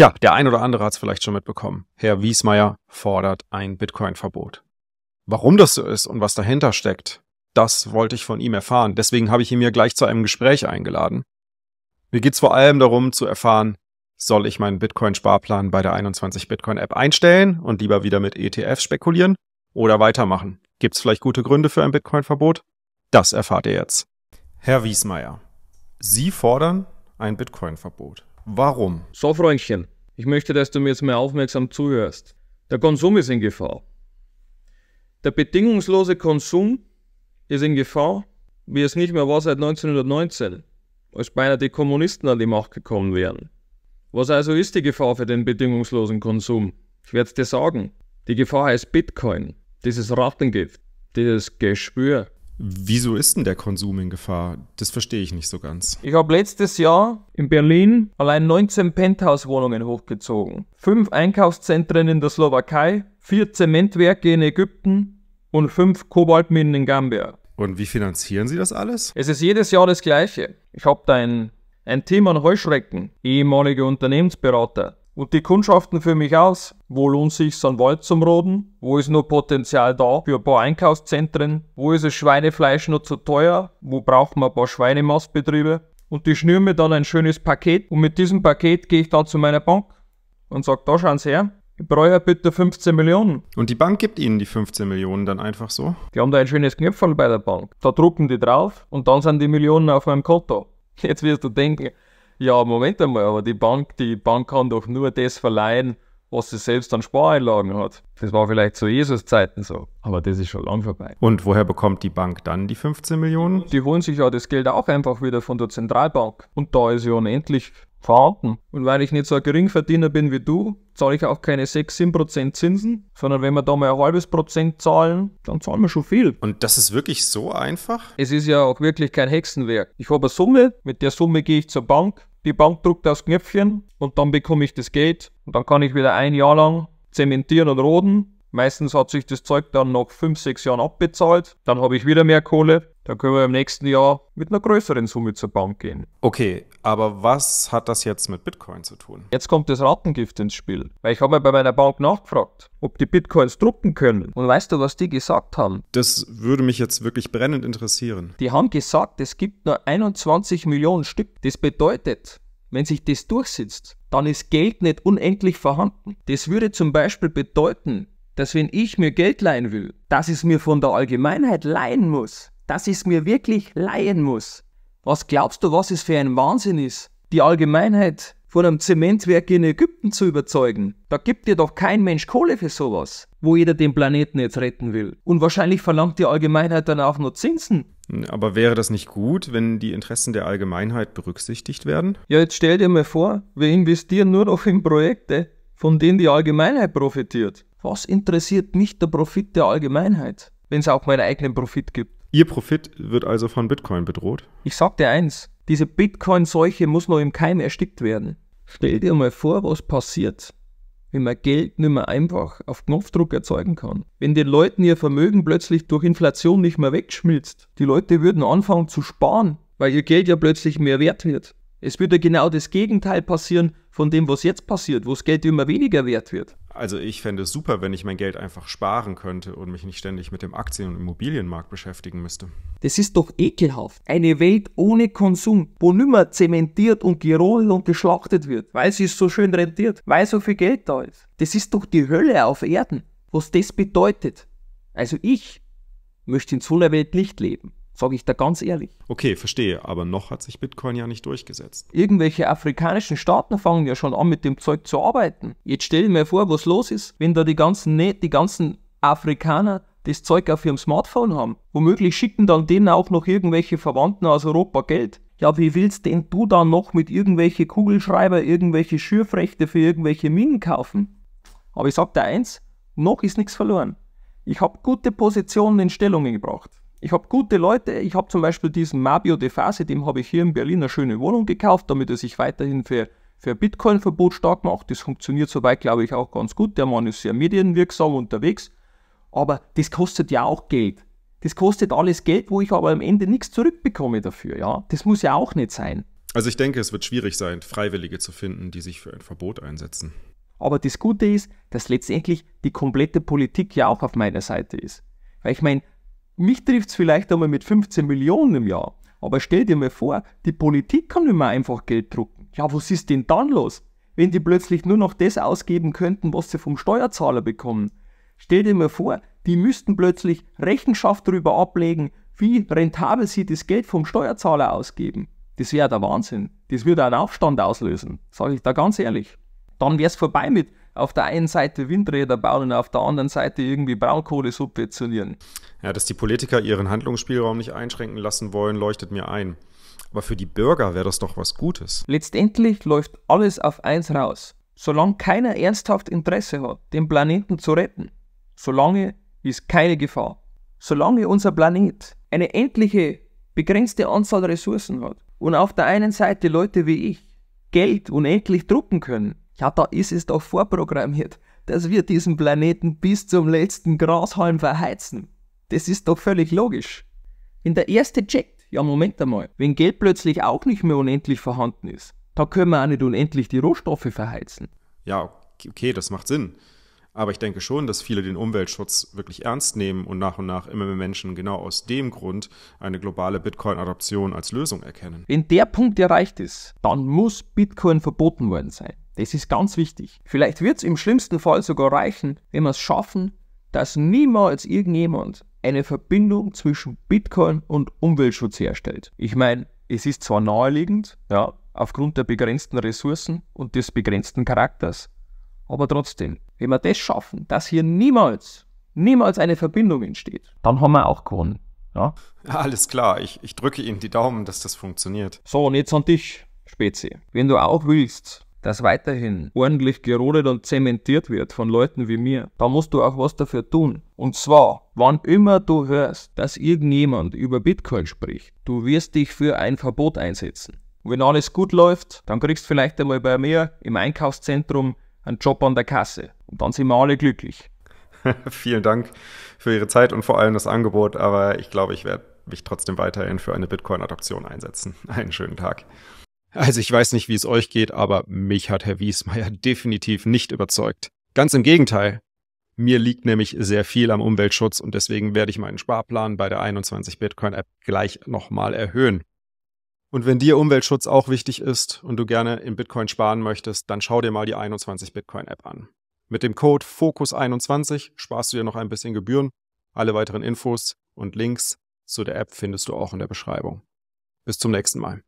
Tja, der ein oder andere hat es vielleicht schon mitbekommen. Herr Wiesmeier fordert ein Bitcoin-Verbot. Warum das so ist und was dahinter steckt, das wollte ich von ihm erfahren. Deswegen habe ich ihn mir gleich zu einem Gespräch eingeladen. Mir geht es vor allem darum zu erfahren, soll ich meinen Bitcoin-Sparplan bei der 21 Bitcoin-App einstellen und lieber wieder mit ETF spekulieren oder weitermachen? Gibt es vielleicht gute Gründe für ein Bitcoin-Verbot? Das erfahrt ihr jetzt. Herr Wiesmeier, Sie fordern ein Bitcoin-Verbot. Warum? So, Freundchen, ich möchte, dass du mir jetzt mehr aufmerksam zuhörst. Der Konsum ist in Gefahr. Der bedingungslose Konsum ist in Gefahr, wie es nicht mehr war seit 1919, als beinahe die Kommunisten an die Macht gekommen wären. Was also ist die Gefahr für den bedingungslosen Konsum? Ich werde es dir sagen. Die Gefahr heißt Bitcoin, dieses Rattengift, dieses Geschwür, Wieso ist denn der Konsum in Gefahr? Das verstehe ich nicht so ganz. Ich habe letztes Jahr in Berlin allein 19 Penthouse-Wohnungen hochgezogen, fünf Einkaufszentren in der Slowakei, vier Zementwerke in Ägypten und fünf Kobaltminen in Gambia. Und wie finanzieren Sie das alles? Es ist jedes Jahr das Gleiche. Ich habe da ein, ein Team an Heuschrecken, ehemalige Unternehmensberater, und die Kundschaften für mich aus. Wo lohnt sich so an Wald zum Roden? Wo ist nur Potenzial da für ein paar Einkaufszentren? Wo ist das Schweinefleisch nur zu teuer? Wo braucht man ein paar Schweinemastbetriebe? Und die schnüren mir dann ein schönes Paket und mit diesem Paket gehe ich dann zu meiner Bank und sage, da schauen Sie her, ich brauche bitte 15 Millionen. Und die Bank gibt Ihnen die 15 Millionen dann einfach so? Die haben da ein schönes Knöpfchen bei der Bank. Da drucken die drauf und dann sind die Millionen auf meinem Konto. Jetzt wirst du denken, ja, Moment einmal, aber die Bank, die Bank kann doch nur das verleihen, was sie selbst an Spareinlagen hat. Das war vielleicht zu Jesus Zeiten so, aber das ist schon lang vorbei. Und woher bekommt die Bank dann die 15 Millionen? Die holen sich ja das Geld auch einfach wieder von der Zentralbank und da ist ja unendlich vorhanden. Und weil ich nicht so ein Geringverdiener bin wie du, zahle ich auch keine 6, 7% Zinsen, sondern wenn wir da mal ein halbes Prozent zahlen, dann zahlen wir schon viel. Und das ist wirklich so einfach? Es ist ja auch wirklich kein Hexenwerk. Ich habe eine Summe, mit der Summe gehe ich zur Bank, die Bank druckt das Knöpfchen und dann bekomme ich das Geld und dann kann ich wieder ein Jahr lang zementieren und roden. Meistens hat sich das Zeug dann nach 5, 6 Jahren abbezahlt. Dann habe ich wieder mehr Kohle. Dann können wir im nächsten Jahr mit einer größeren Summe zur Bank gehen. Okay, aber was hat das jetzt mit Bitcoin zu tun? Jetzt kommt das Rattengift ins Spiel. Weil ich habe mal bei meiner Bank nachgefragt, ob die Bitcoins drucken können. Und weißt du, was die gesagt haben? Das würde mich jetzt wirklich brennend interessieren. Die haben gesagt, es gibt nur 21 Millionen Stück. Das bedeutet, wenn sich das durchsetzt, dann ist Geld nicht unendlich vorhanden. Das würde zum Beispiel bedeuten, dass wenn ich mir Geld leihen will, dass ich es mir von der Allgemeinheit leihen muss. Dass ich es mir wirklich leihen muss. Was glaubst du, was es für ein Wahnsinn ist, die Allgemeinheit von einem Zementwerk in Ägypten zu überzeugen? Da gibt dir doch kein Mensch Kohle für sowas, wo jeder den Planeten jetzt retten will. Und wahrscheinlich verlangt die Allgemeinheit dann auch nur Zinsen. Aber wäre das nicht gut, wenn die Interessen der Allgemeinheit berücksichtigt werden? Ja, jetzt stell dir mal vor, wir investieren nur noch in Projekte, von denen die Allgemeinheit profitiert. Was interessiert mich der Profit der Allgemeinheit, wenn es auch meinen eigenen Profit gibt? Ihr Profit wird also von Bitcoin bedroht? Ich sag dir eins, diese Bitcoin-Seuche muss noch im Keim erstickt werden. Stell dir mal vor, was passiert, wenn man Geld nicht mehr einfach auf Knopfdruck erzeugen kann. Wenn den Leuten ihr Vermögen plötzlich durch Inflation nicht mehr wegschmilzt, die Leute würden anfangen zu sparen, weil ihr Geld ja plötzlich mehr wert wird. Es würde genau das Gegenteil passieren von dem, was jetzt passiert, wo das Geld immer weniger wert wird also ich fände es super, wenn ich mein Geld einfach sparen könnte und mich nicht ständig mit dem Aktien- und Immobilienmarkt beschäftigen müsste. Das ist doch ekelhaft. Eine Welt ohne Konsum, wo nimmer zementiert und gerollt und geschlachtet wird, weil sie so schön rentiert, weil so viel Geld da ist. Das ist doch die Hölle auf Erden, was das bedeutet. Also ich möchte in so einer Welt nicht leben. Sage ich da ganz ehrlich. Okay, verstehe, aber noch hat sich Bitcoin ja nicht durchgesetzt. Irgendwelche afrikanischen Staaten fangen ja schon an, mit dem Zeug zu arbeiten. Jetzt stell dir vor, was los ist, wenn da die ganzen, ne, die ganzen Afrikaner das Zeug auf ihrem Smartphone haben. Womöglich schicken dann denen auch noch irgendwelche Verwandten aus Europa Geld. Ja, wie willst denn du dann noch mit irgendwelche Kugelschreiber, irgendwelche Schürfrechte für irgendwelche Minen kaufen? Aber ich sag dir eins, noch ist nichts verloren. Ich habe gute Positionen in Stellungen gebracht. Ich habe gute Leute, ich habe zum Beispiel diesen Mabio De Fase, dem habe ich hier in Berlin eine schöne Wohnung gekauft, damit er sich weiterhin für, für Bitcoin-Verbot stark macht. Das funktioniert soweit, glaube ich, auch ganz gut. Der Mann ist sehr medienwirksam unterwegs, aber das kostet ja auch Geld. Das kostet alles Geld, wo ich aber am Ende nichts zurückbekomme dafür, ja. Das muss ja auch nicht sein. Also ich denke, es wird schwierig sein, Freiwillige zu finden, die sich für ein Verbot einsetzen. Aber das Gute ist, dass letztendlich die komplette Politik ja auch auf meiner Seite ist. Weil ich meine, mich trifft es vielleicht einmal mit 15 Millionen im Jahr. Aber stell dir mal vor, die Politik kann nicht mehr einfach Geld drucken. Ja, was ist denn dann los? Wenn die plötzlich nur noch das ausgeben könnten, was sie vom Steuerzahler bekommen. Stell dir mal vor, die müssten plötzlich Rechenschaft darüber ablegen, wie rentabel sie das Geld vom Steuerzahler ausgeben. Das wäre der Wahnsinn. Das würde einen Aufstand auslösen, sage ich da ganz ehrlich. Dann wäre es vorbei mit auf der einen Seite Windräder bauen und auf der anderen Seite irgendwie Braunkohle subventionieren. Ja, dass die Politiker ihren Handlungsspielraum nicht einschränken lassen wollen, leuchtet mir ein. Aber für die Bürger wäre das doch was Gutes. Letztendlich läuft alles auf eins raus. Solange keiner ernsthaft Interesse hat, den Planeten zu retten, solange ist keine Gefahr. Solange unser Planet eine endliche, begrenzte Anzahl Ressourcen hat und auf der einen Seite Leute wie ich Geld unendlich drucken können, ja, da ist es doch vorprogrammiert, dass wir diesen Planeten bis zum letzten Grashalm verheizen. Das ist doch völlig logisch. Wenn der Erste checkt, ja Moment einmal, wenn Geld plötzlich auch nicht mehr unendlich vorhanden ist, da können wir auch nicht unendlich die Rohstoffe verheizen. Ja, okay, das macht Sinn. Aber ich denke schon, dass viele den Umweltschutz wirklich ernst nehmen und nach und nach immer mehr Menschen genau aus dem Grund eine globale Bitcoin-Adoption als Lösung erkennen. Wenn der Punkt erreicht ist, dann muss Bitcoin verboten worden sein. Das ist ganz wichtig. Vielleicht wird es im schlimmsten Fall sogar reichen, wenn wir es schaffen, dass niemals irgendjemand eine Verbindung zwischen Bitcoin und Umweltschutz herstellt. Ich meine, es ist zwar naheliegend, ja, aufgrund der begrenzten Ressourcen und des begrenzten Charakters, aber trotzdem, wenn wir das schaffen, dass hier niemals, niemals eine Verbindung entsteht, dann haben wir auch gewonnen. Ja? Alles klar, ich, ich drücke Ihnen die Daumen, dass das funktioniert. So, und jetzt an dich, Spezi. Wenn du auch willst, das weiterhin ordentlich gerodet und zementiert wird von Leuten wie mir, da musst du auch was dafür tun. Und zwar, wann immer du hörst, dass irgendjemand über Bitcoin spricht, du wirst dich für ein Verbot einsetzen. Wenn alles gut läuft, dann kriegst du vielleicht einmal bei mir im Einkaufszentrum einen Job an der Kasse. Und dann sind wir alle glücklich. Vielen Dank für Ihre Zeit und vor allem das Angebot, aber ich glaube, ich werde mich trotzdem weiterhin für eine Bitcoin-Adoption einsetzen. Einen schönen Tag. Also ich weiß nicht, wie es euch geht, aber mich hat Herr Wiesmeier definitiv nicht überzeugt. Ganz im Gegenteil. Mir liegt nämlich sehr viel am Umweltschutz und deswegen werde ich meinen Sparplan bei der 21 Bitcoin App gleich nochmal erhöhen. Und wenn dir Umweltschutz auch wichtig ist und du gerne in Bitcoin sparen möchtest, dann schau dir mal die 21 Bitcoin App an. Mit dem Code FOCUS21 sparst du dir noch ein bisschen Gebühren. Alle weiteren Infos und Links zu der App findest du auch in der Beschreibung. Bis zum nächsten Mal.